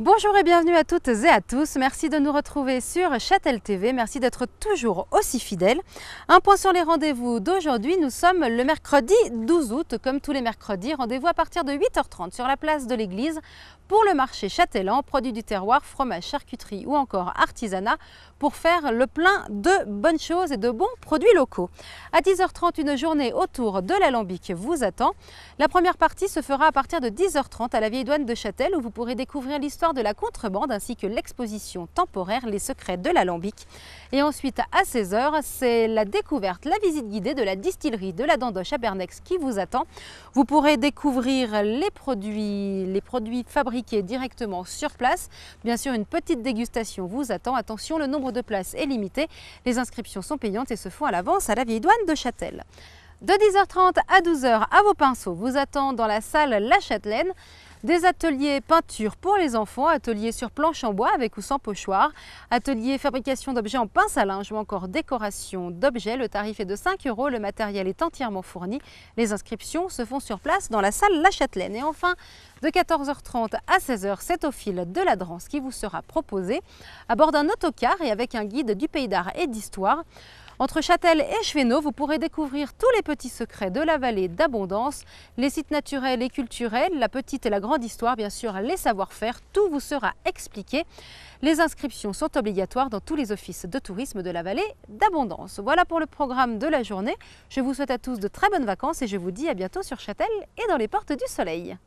Bonjour et bienvenue à toutes et à tous. Merci de nous retrouver sur Châtel TV. Merci d'être toujours aussi fidèles. Un point sur les rendez-vous d'aujourd'hui. Nous sommes le mercredi 12 août, comme tous les mercredis. Rendez-vous à partir de 8h30 sur la place de l'église pour le marché Châtelan, produits du terroir, fromage, charcuterie ou encore artisanat pour faire le plein de bonnes choses et de bons produits locaux. À 10h30, une journée autour de l'alambic vous attend. La première partie se fera à partir de 10h30 à la vieille douane de Châtel où vous pourrez découvrir l'histoire de la contrebande ainsi que l'exposition temporaire Les secrets de l'alambic. Et ensuite à 16h, c'est la découverte, la visite guidée de la distillerie de la Dandoche à Bernex qui vous attend. Vous pourrez découvrir les produits, les produits fabriqués directement sur place. Bien sûr, une petite dégustation vous attend. Attention, le nombre de places est limité. Les inscriptions sont payantes et se font à l'avance à la vieille douane de Châtel. De 10h30 à 12h, à vos pinceaux, vous attend dans la salle La Châtelaine des ateliers peinture pour les enfants, ateliers sur planche en bois avec ou sans pochoir, ateliers fabrication d'objets en pince à linge ou encore décoration d'objets. Le tarif est de 5 euros, le matériel est entièrement fourni. Les inscriptions se font sur place dans la salle La Châtelaine. Et enfin, de 14h30 à 16h, c'est au fil de la Drance qui vous sera proposé à bord d'un autocar et avec un guide du Pays d'Art et d'Histoire. Entre Châtel et Chevenot, vous pourrez découvrir tous les petits secrets de la vallée d'abondance, les sites naturels et culturels, la petite et la grande histoire, bien sûr, les savoir-faire, tout vous sera expliqué. Les inscriptions sont obligatoires dans tous les offices de tourisme de la vallée d'abondance. Voilà pour le programme de la journée. Je vous souhaite à tous de très bonnes vacances et je vous dis à bientôt sur Châtel et dans les portes du soleil.